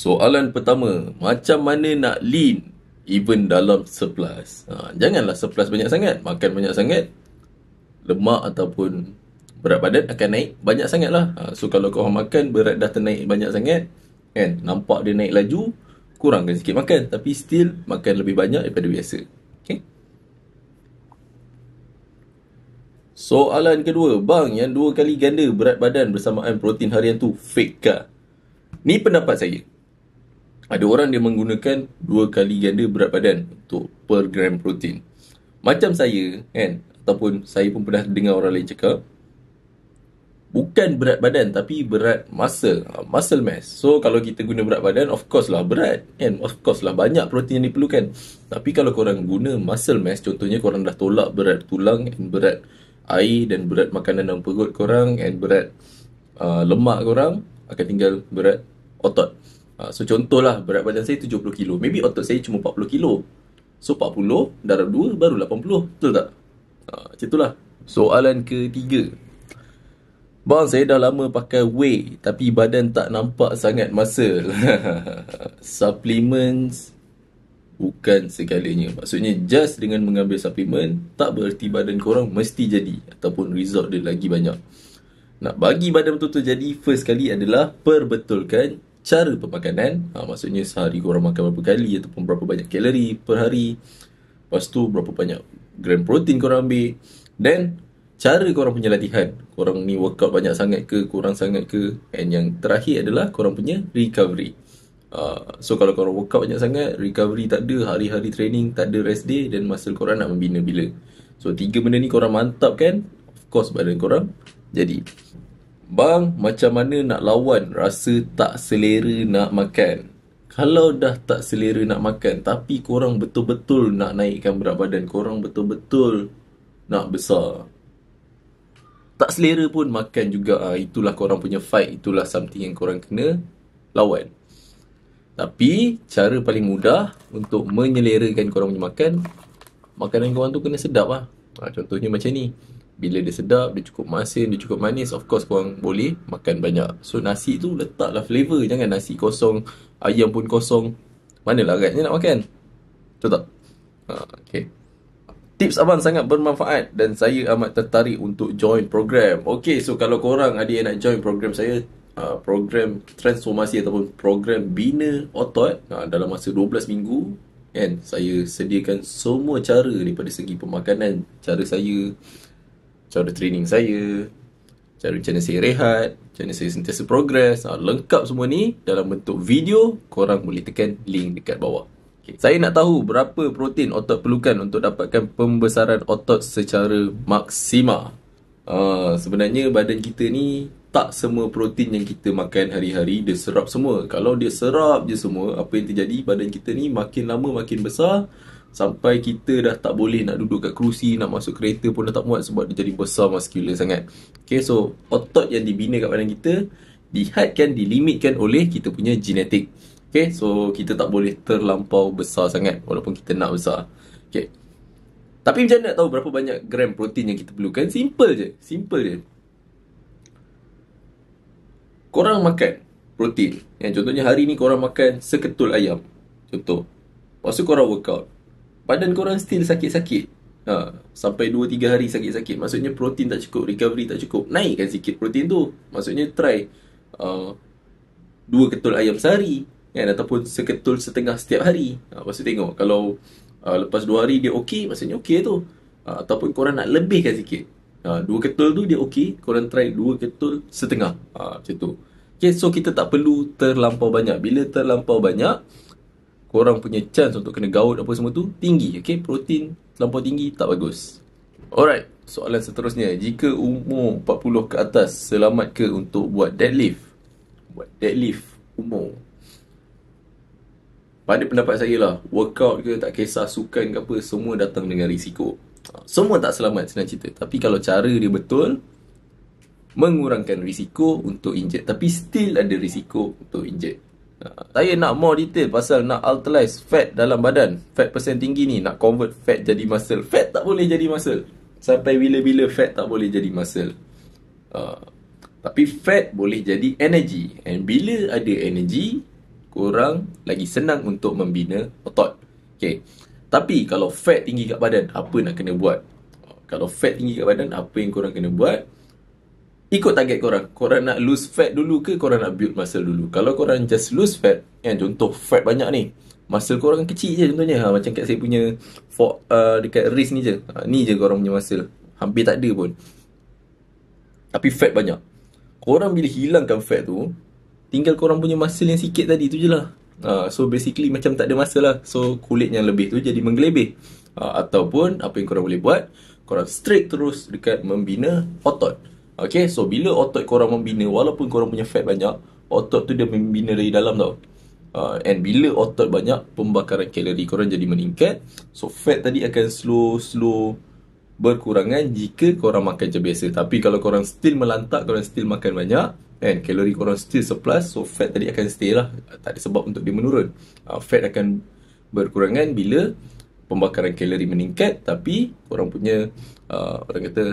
Soalan pertama, macam mana nak lean even dalam surplus? Ha, janganlah surplus banyak sangat. Makan banyak sangat, lemak ataupun berat badan akan naik banyak sangat lah. Ha, so, kalau kau makan, berat dah ternaik banyak sangat, kan? Nampak dia naik laju, kurangkan sikit makan. Tapi still, makan lebih banyak daripada biasa. Soalan kedua, bang yang dua kali ganda berat badan bersamaan protein harian tu fake kah? Ni pendapat saya ada orang dia menggunakan dua kali ganda berat badan untuk per gram protein. Macam saya kan, ataupun saya pun pernah dengar orang lain cakap, bukan berat badan tapi berat muscle, uh, muscle mass. So kalau kita guna berat badan, of course lah berat kan, of course lah banyak protein yang diperlukan. Tapi kalau korang guna muscle mass, contohnya korang dah tolak berat tulang dan berat air dan berat makanan dalam perut korang dan berat uh, lemak korang, akan tinggal berat otot. Ha, so contohlah berat badan saya 70 kilo. Maybe otot saya cuma 40 kilo. So 40 darab 2 baru 80. Betul tak? Ha, macam itulah. Soalan ketiga. Bang, saya dah lama pakai whey tapi badan tak nampak sangat muscle. Supplements bukan segalanya. Maksudnya just dengan mengambil supplement tak bererti badan korang mesti jadi ataupun result dia lagi banyak. Nak bagi badan betul-betul jadi first kali adalah perbetulkan cara pemakanan ha, maksudnya sehari korang makan berapa kali ataupun berapa banyak kalori per hari lepas tu berapa banyak gram protein korang ambil Dan cara korang punya latihan korang ni workout banyak sangat ke kurang sangat ke and yang terakhir adalah korang punya recovery Uh, so kalau korang workout banyak sangat Recovery tak ada Hari-hari training Tak ada rest day Dan masa korang nak membina bila So tiga benda ni korang mantap kan Of course badan korang Jadi Bang, macam mana nak lawan rasa tak selera nak makan? Kalau dah tak selera nak makan tapi korang betul-betul nak naikkan berat badan, korang betul-betul nak besar. Tak selera pun makan juga. Ah, itulah korang punya fight, itulah something yang korang kena lawan. Tapi cara paling mudah untuk menyelerakan korang punya makan, makanan korang tu kena sedap lah. Ah, contohnya macam ni bila dia sedap, dia cukup masin, dia cukup manis, of course korang boleh makan banyak. So nasi tu letaklah flavor, jangan nasi kosong, ayam pun kosong. mana Manalah agaknya nak makan? Betul tak? Ha, okay. Tips abang sangat bermanfaat dan saya amat tertarik untuk join program. Okay, so kalau korang ada yang nak join program saya, ha, program transformasi ataupun program bina otot ha, dalam masa 12 minggu kan saya sediakan semua cara daripada segi pemakanan cara saya cara training saya, cara macam mana saya rehat, macam mana saya sentiasa progress, ha, lengkap semua ni dalam bentuk video, korang boleh tekan link dekat bawah. Okay. Saya nak tahu berapa protein otot perlukan untuk dapatkan pembesaran otot secara maksima. Ha, sebenarnya badan kita ni tak semua protein yang kita makan hari-hari dia serap semua. Kalau dia serap je semua, apa yang terjadi badan kita ni makin lama makin besar, Sampai kita dah tak boleh nak duduk kat kerusi Nak masuk kereta pun dah tak muat Sebab dia jadi besar muscular sangat Okay so otot yang dibina kat badan kita Dihadkan, dilimitkan oleh kita punya genetik Okay so kita tak boleh terlampau besar sangat Walaupun kita nak besar Okay Tapi macam nak tahu berapa banyak gram protein yang kita perlukan Simple je Simple je Korang makan protein ya, Contohnya hari ni korang makan seketul ayam Contoh Lepas tu korang workout Badan korang still sakit-sakit ha, Sampai 2-3 hari sakit-sakit Maksudnya protein tak cukup Recovery tak cukup Naikkan sikit protein tu Maksudnya try uh, Dua ketul ayam sehari kan? Ataupun seketul setengah setiap hari ha, Maksud tengok Kalau uh, lepas 2 hari dia okey Maksudnya okey tu ha, Ataupun korang nak lebihkan sikit ha, Dua ketul tu dia okey Korang try dua ketul setengah ha, Macam tu Okay, so kita tak perlu terlampau banyak. Bila terlampau banyak, korang punya chance untuk kena gout apa semua tu tinggi okey protein terlampau tinggi tak bagus alright soalan seterusnya jika umur 40 ke atas selamat ke untuk buat deadlift buat deadlift umur pada pendapat saya lah workout ke tak kisah sukan ke apa semua datang dengan risiko semua tak selamat senang cerita tapi kalau cara dia betul mengurangkan risiko untuk injek tapi still ada risiko untuk injek saya nak more detail pasal nak alteralize fat dalam badan Fat persen tinggi ni nak convert fat jadi muscle Fat tak boleh jadi muscle Sampai bila-bila fat tak boleh jadi muscle uh, Tapi fat boleh jadi energy And bila ada energy Korang lagi senang untuk membina otot okay. Tapi kalau fat tinggi kat badan Apa nak kena buat? Ah, kalau fat tinggi kat badan Apa yang korang kena buat? ikut target korang. Korang nak lose fat dulu ke korang nak build muscle dulu? Kalau korang just lose fat, kan contoh fat banyak ni. Muscle korang kecil je contohnya. Ha, macam kat saya punya for, uh, dekat wrist ni je. Ha, ni je korang punya muscle. Hampir tak ada pun. Tapi fat banyak. Korang bila hilangkan fat tu, tinggal korang punya muscle yang sikit tadi tu je lah. Ha, so basically macam tak ada muscle lah. So kulit yang lebih tu jadi menggelebih. Ha, ataupun apa yang korang boleh buat, korang straight terus dekat membina otot. Okay, so bila otot korang membina, walaupun korang punya fat banyak, otot tu dia membina dari dalam tau. Uh, and bila otot banyak, pembakaran kalori korang jadi meningkat. So, fat tadi akan slow-slow berkurangan jika korang makan je biasa. Tapi kalau korang still melantak, korang still makan banyak, and kalori korang still surplus, so fat tadi akan stay lah. Tak ada sebab untuk dia menurun. Uh, fat akan berkurangan bila pembakaran kalori meningkat tapi korang punya uh, orang kata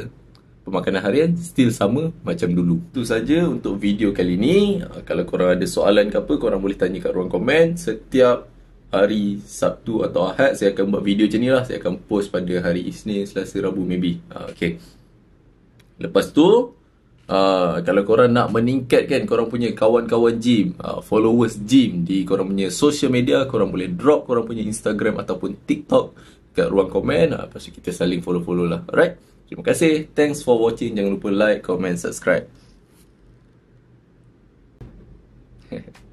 pemakanan harian still sama macam dulu. Itu saja untuk video kali ini. Ah, kalau korang ada soalan ke apa, korang boleh tanya kat ruang komen. Setiap hari Sabtu atau Ahad, saya akan buat video macam ni lah. Saya akan post pada hari Isnin, Selasa, Rabu maybe. Ah, okay. Lepas tu, ah, kalau korang nak meningkatkan korang punya kawan-kawan gym Followers gym di korang punya social media Korang boleh drop korang punya Instagram ataupun TikTok Kat ruang komen uh, Lepas tu kita saling follow-follow lah Alright Terima kasih. Thanks for watching. Jangan lupa like, comment, subscribe. Hehe.